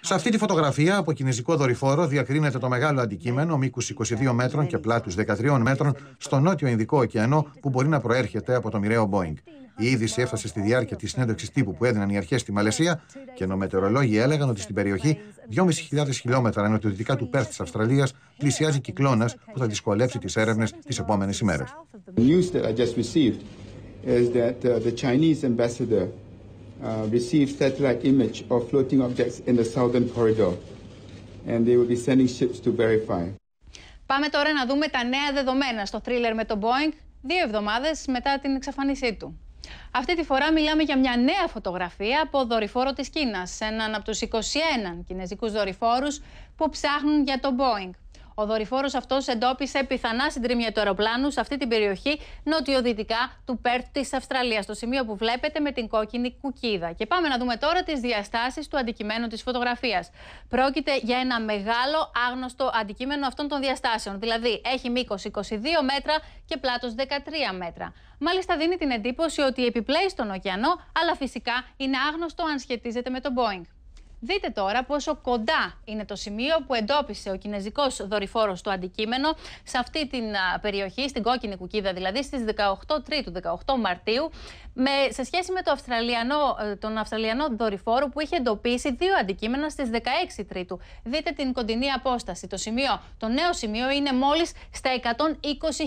Σε αυτή τη φωτογραφία από κινέζικο δορυφόρο διακρίνεται το μεγάλο αντικείμενο μήκους 22 μέτρων και πλάτους 13 μέτρων στο νότιο Ινδικό ωκεανό που μπορεί να προέρχεται από το μοιραίο Boeing. Η είδηση έφτασε στη διάρκεια της συνέντευξης τύπου που έδιναν οι αρχές στη Μαλαισία και νομετερολόγοι έλεγαν ότι στην περιοχή 2.500 χιλιόμετρα νοτιοδυτικά του Πέρθ της Αυστραλίας πλησιάζει κυκλώνας που θα δυσκολεύσει τις έρευνες τις επόμενες ημέρες. Uh, image of floating objects in the southern corridor. And they will be sending ships to verify. Πάμε τώρα να δούμε τα νέα δεδομένα στο θρίλερ με το Boeing δύο εβδομάδες μετά την εξαφάνισή του. Αυτή τη φορά μιλάμε για μια νέα φωτογραφία από δορυφόρο της Κίνας, έναν από τους 21 κινέζικους δορυφόρους που ψάχνουν για το Boeing. Ο δορυφόρος αυτός εντόπισε πιθανά συντρίμια του αεροπλάνου σε αυτή την περιοχή νοτιοδυτικά του Πέρτ της Αυστραλίας, το σημείο που βλέπετε με την κόκκινη κουκίδα. Και πάμε να δούμε τώρα τις διαστάσεις του αντικειμένου της φωτογραφίας. Πρόκειται για ένα μεγάλο άγνωστο αντικείμενο αυτών των διαστάσεων. Δηλαδή έχει μήκος 22 μέτρα και πλάτος 13 μέτρα. Μάλιστα δίνει την εντύπωση ότι επιπλέεις στον ωκεανό, αλλά φυσικά είναι άγνωστο αν σχετίζεται με τον Boeing. Δείτε τώρα πόσο κοντά είναι το σημείο που εντόπισε ο κινέζικος δορυφόρος το αντικείμενο σε αυτή την περιοχή, στην κόκκινη κουκίδα δηλαδή, στις 18 Τρίτου, 18 Μαρτίου, με, σε σχέση με το Αυστραλιανό, ε, τον Αυστραλιανό δορυφόρο που είχε εντοπίσει δύο αντικείμενα στις 16 Τρίτου. Δείτε την κοντινή απόσταση. Το, σημείο, το νέο σημείο είναι μόλις στα 120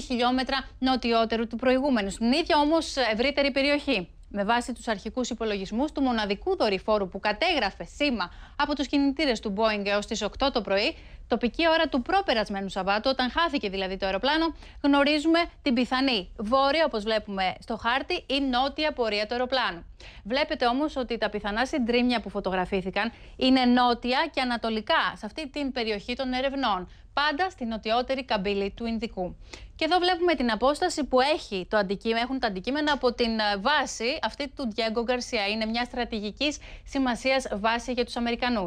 χιλιόμετρα νοτιότερου του προηγούμενου, στην ίδια όμως ευρύτερη περιοχή με βάση τους αρχικούς υπολογισμούς του μοναδικού δορυφόρου που κατέγραφε σήμα από τους κινητήρες του Boeing έως τις 8 το πρωί, τοπική ώρα του προπερασμένου Σαββάτου, όταν χάθηκε δηλαδή το αεροπλάνο, γνωρίζουμε την πιθανή βόρεια, όπως βλέπουμε στο χάρτη, ή νότια πορεία του αεροπλάνου. Βλέπετε όμως ότι τα πιθανά συντρίμια που φωτογραφήθηκαν είναι νότια και ανατολικά, σε αυτή την περιοχή των ερευνών πάντα στην νοτιότερη καμπύλη του Ινδικού. Και εδώ βλέπουμε την απόσταση που έχει το αντικείμενο, έχουν τα αντικείμενα από την ε, βάση αυτή του Diego Γκαρσία. Είναι μια στρατηγική σημασία βάση για τους Αμερικανούς.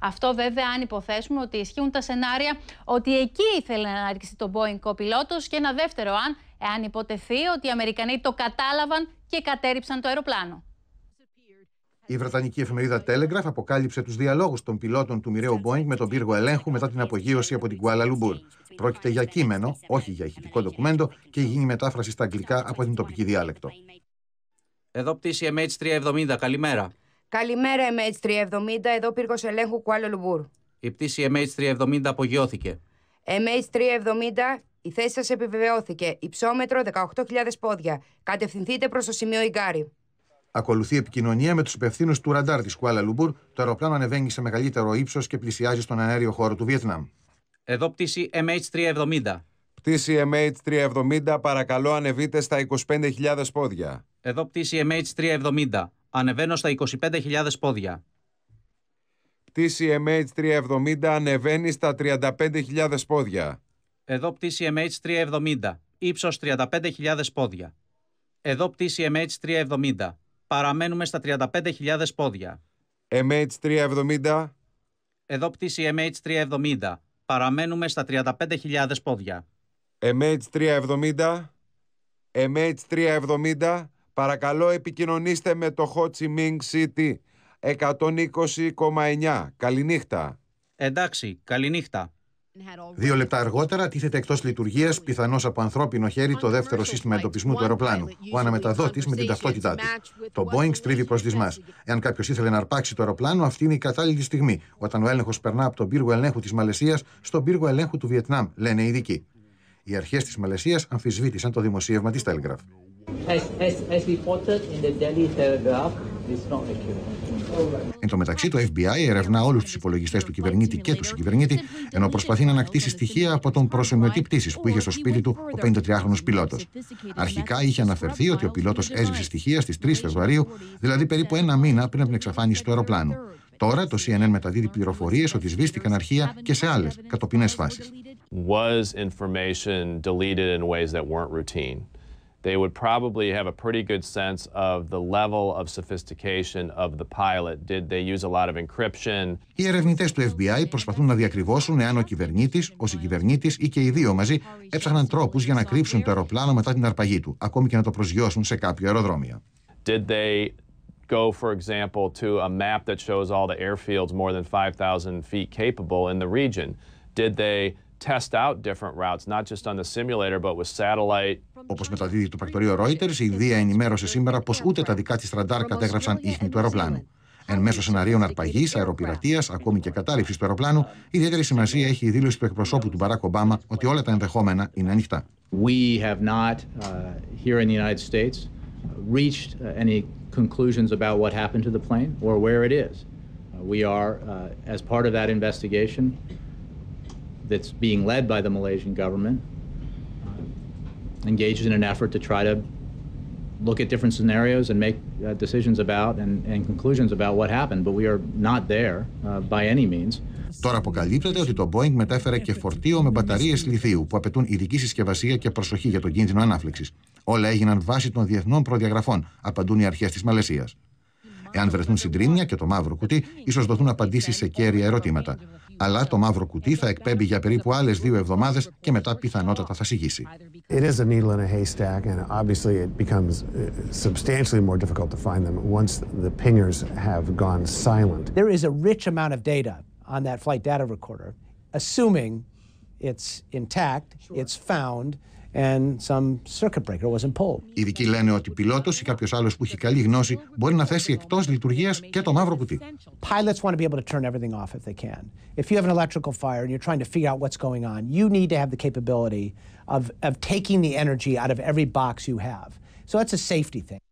Αυτό βέβαια, αν υποθέσουμε ότι ισχύουν τα σενάρια ότι εκεί ήθελε να άρχισε τον Boeing ο πιλότο και ένα δεύτερο, αν εάν υποτεθεί ότι οι Αμερικανοί το κατάλαβαν και κατέριψαν το αεροπλάνο. Η βρετανική εφημερίδα Telegraph αποκάλυψε τους διαλόγους των πιλότων του μοιραίου Boeing με τον πύργο ελέγχου μετά την απογείωση από την Κουάλα Λουμπούρ. Πρόκειται για κείμενο, όχι για ηχητικό ντοκουμέντο και γίνει μετάφραση στα αγγλικά από την τοπική διάλεκτο. Εδώ πτήση MH370, καλημέρα. Καλημέρα MH370, εδώ πύργος ελέγχου Κουάλα Λουμπούρ. Η πτήση MH370 απογειώθηκε. MH370, η θέση σας επιβεβαιώθηκε. Υψόμετρο 18.000 πόδια. Κατευθυνθείτε προς το σημείο Ιγκάρι. Ακολουθεί επικοινωνία με τους υπευθύνους του ραντάρ της Κουάλα Λουμπούρ. Το αεροπλάνο ανεβαίνει σε μεγαλύτερο ύψος και πλησιάζει στον αέριο χώρο του Βιετνάμ. Εδώ πτήση MH370. Πτήση MH370, παρακαλώ ανεβείτε στα 25.000 πόδια. Εδώ πτήση MH370. Ανεβαίνω στα 25.000 πόδια. Πτήση MH370 ανεβαίνει στα 35.000 πόδια. Εδώ πτήση MH370. Ύψος 35.000 πόδια. Εδώ πτήση MH370. Παραμένουμε στα 35.000 πόδια. MH370. Εδώ πτήση MH370. Παραμένουμε στα 35.000 πόδια. MH370. MH370. Παρακαλώ επικοινωνήστε με το Ho Chi Minh City 120,9. Καληνύχτα. Εντάξει, καληνύχτα. Δύο λεπτά αργότερα τίθεται εκτός λειτουργίας, πιθανώς από ανθρώπινο χέρι, το δεύτερο σύστημα εντοπισμού του αεροπλάνου. Ο αναμεταδότης με την ταυτότητά του. Το Boeing στρίβει προς δυσμάς. Εάν κάποιος ήθελε να αρπάξει το αεροπλάνο, αυτή είναι η κατάλληλη στιγμή, όταν ο έλεγχος περνά από τον πύργο ελέγχου της Μαλαισίας στον πύργο ελέγχου του Βιετνάμ, λένε οι ειδικοί. Οι αρχές της Μαλαισίας αμφισβήτησαν το δημοσίευμα της Telegraph. Εν τω μεταξύ, το FBI ερευνά όλους τους υπολογιστές του κυβερνήτη και τους συγκυβερνήτη, ενώ προσπαθεί να ανακτήσει στοιχεία από τον προσωμιωτή πτήσης που είχε στο σπίτι του ο 53χρονο πιλότος. Αρχικά είχε αναφερθεί ότι ο πιλότος έσβησε στοιχεία στις 3 Φεβρουαρίου, δηλαδή περίπου ένα μήνα πριν από την εξαφάνιση του αεροπλάνου. Τώρα το CNN μεταδίδει πληροφορίες ότι σβήστηκαν αρχεία και σε άλλες κατοπινές φάσεις. they would probably have a pretty good sense of the level of sophistication of the pilot. Did they use a lot of encryption? Οι ερευνητές του FBI προσπαθούν να διακριβώσουν εάν ο κυβερνήτης, ο συγκυβερνήτης ή και οι δύο μαζί έψαχναν τρόπους για να κρύψουν το αεροπλάνο μετά την αρπαγή του, ακόμη και να το προσγειώσουν σε κάποιο αεροδρόμιο. Did they go, for example, to a map that shows all the airfields more than 5,000 feet capable in the region? Did they test out different routes, not just on the simulator, but with satellite. Όπως μεταδίδει το πρακτορείο Reuters, η Ινδία ενημέρωσε σήμερα πως ούτε τα δικά της τραντάρ κατέγραψαν ίχνη του αεροπλάνου. Εν μέσω σεναρίων αρπαγής, αεροπειρατείας, ακόμη και κατάρριψης του αεροπλάνου, ιδιαίτερη σημασία έχει η δήλωση του εκπροσώπου του Μπαράκ Ομπάμα ότι όλα τα ενδεχόμενα είναι ανοιχτά. We have not, uh, here in the United States, reached any conclusions about what happened to the plane or where it is. we are, uh, as part of that investigation, that's being led by the Malaysian government engages in an effort to try to look at different scenarios and make uh, decisions about and, and conclusions about what happened. But we are not there uh, by any means. Τώρα αποκαλύπτεται ότι το Boeing μετέφερε και φορτίο με μπαταρίες λιθίου που απαιτούν ειδική συσκευασία και προσοχή για τον κίνδυνο ανάφλεξης. Όλα έγιναν βάσει των διεθνών προδιαγραφών, απαντούν οι αρχές της Μαλαισίας. Εάν βρεθούν συντρίμια και το μαύρο κουτί, ίσως δοθούν απαντήσεις σε κέρια ερωτήματα αλλά το μαύρο κουτί θα εκπέμπει για περίπου άλλες δύο εβδομάδες και μετά πιθανότατα θα συγγύσει. There is a rich amount of data on assuming it's intact, it's found and some circuit breaker was in pole. Οι ειδικοί λένε ότι ή κάποιος άλλος που έχει καλή γνώση μπορεί να θέσει εκτός λειτουργίας και το μαύρο κουτί. Pilots want to be able to turn everything off if they can. If you have an electrical fire and you're trying to figure out what's going on, you need to have the capability of, of taking the energy out of every box you have. So that's a safety thing.